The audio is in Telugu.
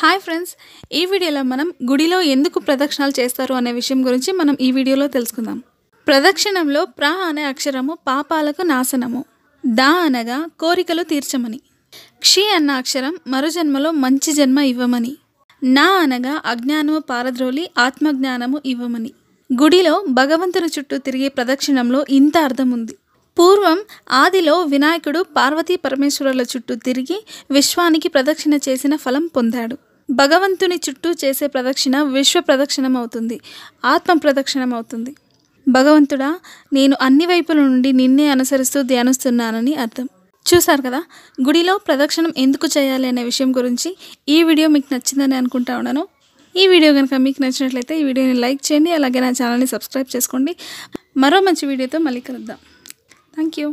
హాయ్ ఫ్రెండ్స్ ఈ వీడియోలో మనం గుడిలో ఎందుకు ప్రదక్షిణాలు చేస్తారు అనే విషయం గురించి మనం ఈ వీడియోలో తెలుసుకుందాం ప్రదక్షిణంలో ప్రా అనే అక్షరము పాపాలకు నాశనము దా అనగా కోరికలు తీర్చమని క్షి అన్న అక్షరం మరుజన్మలో జన్మలో మంచి జన్మ ఇవ్వమని నా అనగా అజ్ఞానము పారద్రోలి ఆత్మజ్ఞానము ఇవ్వమని గుడిలో భగవంతుని చుట్టూ తిరిగే ప్రదక్షిణంలో ఇంత అర్థం ఉంది పూర్వం ఆదిలో వినాయకుడు పార్వతీ పరమేశ్వరుల చుట్టూ తిరిగి విశ్వానికి ప్రదక్షిణ చేసిన ఫలం పొందాడు భగవంతుని చుట్టూ చేసే ప్రదక్షిణ విశ్వ ప్రదక్షిణం అవుతుంది ఆత్మ ప్రదక్షిణం అవుతుంది భగవంతుడా నేను అన్ని వైపుల నుండి నిన్నే అనుసరిస్తూ ధ్యానిస్తున్నానని అర్థం చూశారు కదా గుడిలో ప్రదక్షిణం ఎందుకు చేయాలి అనే విషయం గురించి ఈ వీడియో మీకు నచ్చిందని అనుకుంటా ఉన్నాను ఈ వీడియో కనుక మీకు నచ్చినట్లయితే ఈ వీడియోని లైక్ చేయండి అలాగే నా ఛానల్ని సబ్స్క్రైబ్ చేసుకోండి మరో మంచి వీడియోతో మళ్ళీ కలుద్దాం థ్యాంక్ యూ